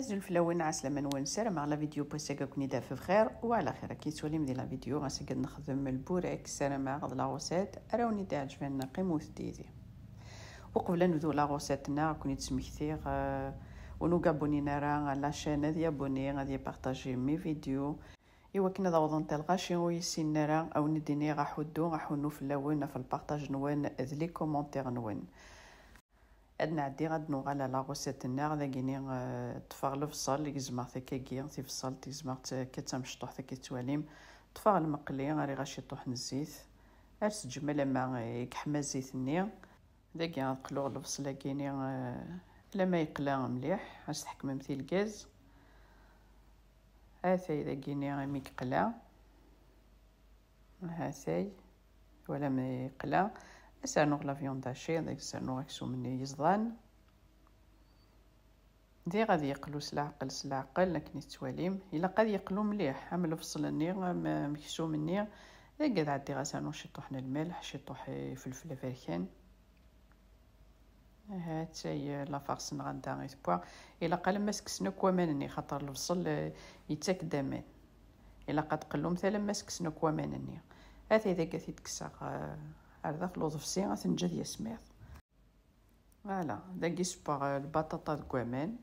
في فلاوين عسلا من نون مع لا فيديو بوساكا كوني دافع بخير وعلى خير كي توليم دي لا فيديو غنسكد نخدم البوريك سانا مع غد لاغوسات راوني دي عجبان قيموث ديدي وقبل نبدو لاغوسات تاعنا كوني ونو قابوني نارا راه لاشين هادي ابوني غادي بارتاجي مي فيديو ايوا كنا داوضن تلغاشي ويسين راه او نديني غاحدو غاحنو فلاوين في البارطاج نوان ذلي كومونتير نوان أدنى عدي غاد نوغا لا لاغوسيت نا غادا آه، كيني طفاغ الفصل لي كزمغ تا كاكيا تيفصل تيزمغ تا كتمشطوح تا كتواليم طفاغ المقلي غاري غاشي طوح نزيت أرس جمال ما يكحما زيت ني داكيا نقلوغ الفصل كيني آه، لما يقلا مليح عاس تحكم مثيل الكاز هاثاي إذا كيني غيمي قلا هاثاي ولا ما يقلا سرنو لا فيون داشي هذاك سرنو اكسو مني يزدان دي غادي يقلو سلا عقل سلا عقل لكن يتواليم الا قاد يقلو مليح حمل فصل ني مكسو مني داك قاد عدي غاسانو شي طحن الملح شي طح فلفل فيركان هات هي لا فارس نغدا غي سبوا الا قال ما سكسنك مانني خاطر الفصل يتاك دامين الا قد قلو مثلا ما سكسنك ومانني هات اذا قاتي تكسر أه ار في فلوظفسي غتنجا ديال سميط فوالا داكي صباغ البطاطا ديك امان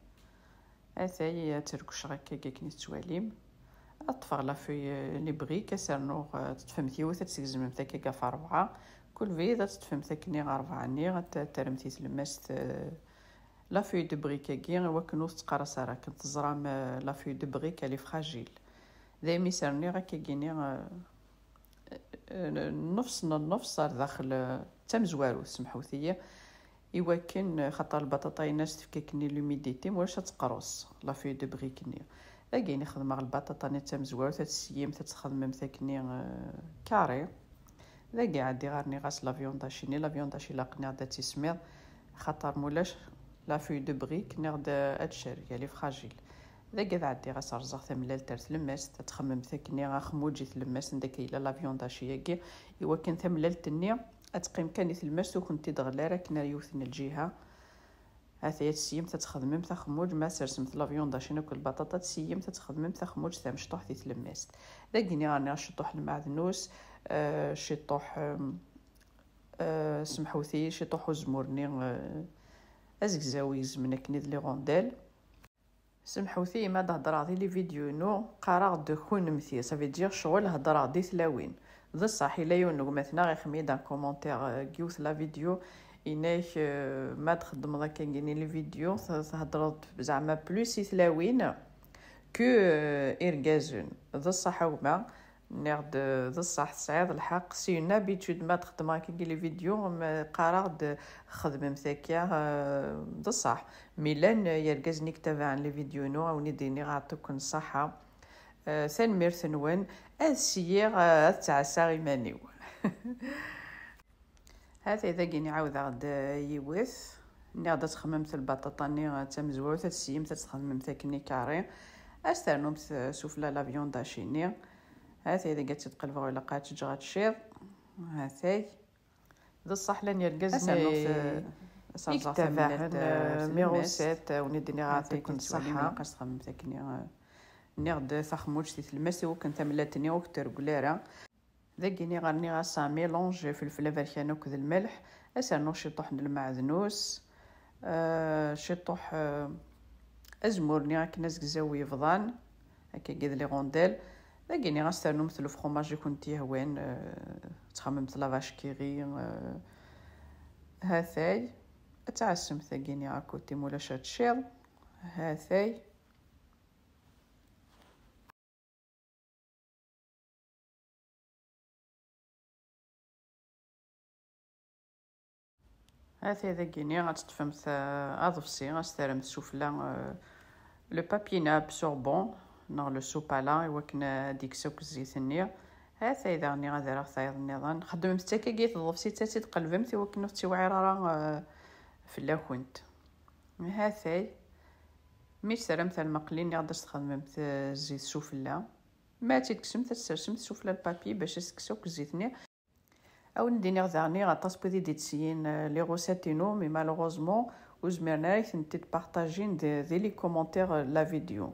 اتاي تركش غكا كيكني تواليم اطفغ لا في لي بغي كسرنو تفهمتي و تتسكزم تاكي كا فربعة كل اذا تتفهم تاكني غربعة ني ترمثي تلمست لا في دو بغي كاكي وكنو تقرص راه كنت زرام لا في دو بغي كالي فراجيل دايما يسرني غكا كيني النفس النفس صار داخل تم زوارو سمحوثية ايوا كان خاطر البطاطايناش تفككني لوميديتي مولاش تقروس لا في دو بغي كني اكاين يخدم على البطاطا نتا مزوار تتسيم تتخدم تاكني آه، كاري ذاك عندي غارني غاس لا فيوندا شيني لا فيوندا شي لاقني غدا تيسمير خاطر مولاش لا في دو بغي كني غدا هاد يعني فخاجيل فراجيل داك عدي غاس رزق تملال تار تلماس تتخمم ثكني غا خموجي تلماس داك الا لافيون داشياكي إوا كان لال تني اتقيم كان و كنتي دغلا راك كنا يوثن الجهه هاثيا تسيم تتخدمم تا خموج ما سرسمت لافيون داشينا ناكل بطاطا تسيم تتخدمم تا خموج تا مشطوح تي تلماس داكني راني شطوح المعدنوس آه شطوح سمحوثي شطوح وزمورني آه أزكزاويز من نيد لي غوندال سمحوثي في ما تهضر هذه لي فيديو نو قرار دو كون مثي سافي دير شغل هضر دي ثلاوين ذا صح الا يونو مثلا غير خمي دان كومونتير جوث لا فيديو إنيش ما تخدم ذاك كاينين لي فيديو تهضر زعما بلوس ثلاوين كو ارغازون ذا صح وما ناخد بصح صعيب الحق سي اون ابيتود ما تخدم كي لي فيديو قرار خدم مثاكيا آه، بصح مي لان آه، يرقز نيك عن لي فيديو نو وني صحه غاعطوك الصحة تنميرت نون اسيغ آه، تعسى مانيو هذا اذا كيني عاود غد يوث ني غدا تخممت البطاطا ني تمزوعو تسيم تخمم كني كاري استرنمت سوفلا لافيون داشيني هاتاي اذا قالت تقلبغ ولا قاعد جا تشيض هاتاي ذا الصح لن يرقز يكتفاحن ميغو سات كن صحة الصحة خم مساكن نغد فخموش تيت المس وكن تملاتني وكتر قلارة ذاكي نغا سامي سا في فلفل افركانو كذ الملح اسانو شطوح المعذنوس أه شطوح أزمور آه، نغا كناس قزاوي فضان هكا قيد لي غونديل كيني غنستعملو مثل الفخوماج يكون تيهوان تخمم لافاش كيغي هاثاي تعسم ثاكيني عاكوتي مولاش شيل هاثاي هاثي ذاكيني غتطفم اضفسي غسترم سوفلا لو بابي ناب سوربون سوبا لا إوا ديك سوك الزيت النية هاتا إذا غني غادي راه تايض النظام خدم مستكاكي ضفتي تاتي تقلبمتي إوا كنا وعيرة راه ها آه، هاثاي مي سرمت المقلي اللي غادي تخدمت آه، الزيت السوفلا ما تيتكسم تتسرسم سفلى البابي باش الزيت الزيتني او نديني غزارني غطاس بودي دي تسيين آه، لي غوساتينو مي مالوغوزمون وزمرنا يثنتي تبارطاجين دي, لي كومونتير لا فيديو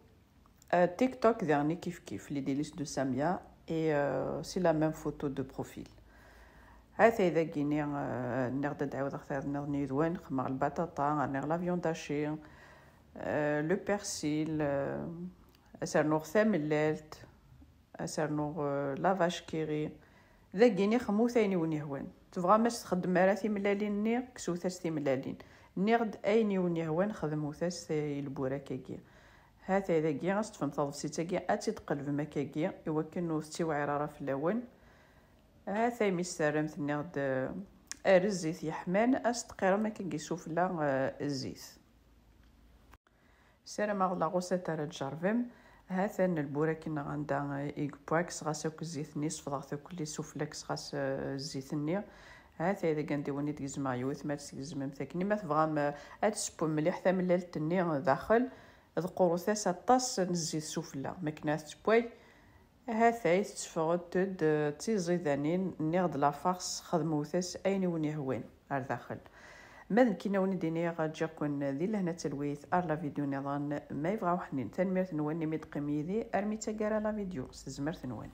تيك توك dernier كيف كيف لي délices de Samia et euh, c'est la même photo de profil هاتا إذا كيني نغدا آه، نعاود اختار نغ نيدوان خمر البطاطا نغ لافيون داشي لو بيرسيل أسر نوغ ثاملالت أسر نوغ لافاش كيري إذا كيني خمو ثاني ونهوان تبغى ماش تخدم على تيملالين ني كسوتاس تيملالين نغد أيني ونهوان خدمو تاس البوراكاكي هاتا داكي غاستفهم تضفسيتاكي اتي تقلب مكاكي ستي وستيوعي راه في اللون هاتا مي سارمت نغد ار الزيت يحمان استقير مكاكي سفلى الزيت ما غلا غوسة آه، هات أن هاتا كنا غندا ايك بواكس غاس اكو الزيت نيس فضغت كلي سفلكس غاس الزيت ني هات اذا كان ديوني تجزم يوث ما تجزم مثاكني ما تبغى ما أتسبو مليح ثملالت الني آه، داخل ذقورو ثاسا طاس نزي السوفلا مكناس تبوي هاثاي تسفغت تيزي ذانين نيغد لافارس خدمو ثاس أين وني هوين ار داخل ماذا كنا ونديني غادي جاكون ذي لهنا تلويث ار لا فيديو نظان ما يبغاو حنين تنمير ثنوان نميد قميذي ارمي تقارا لا فيديو سزمر ثنوان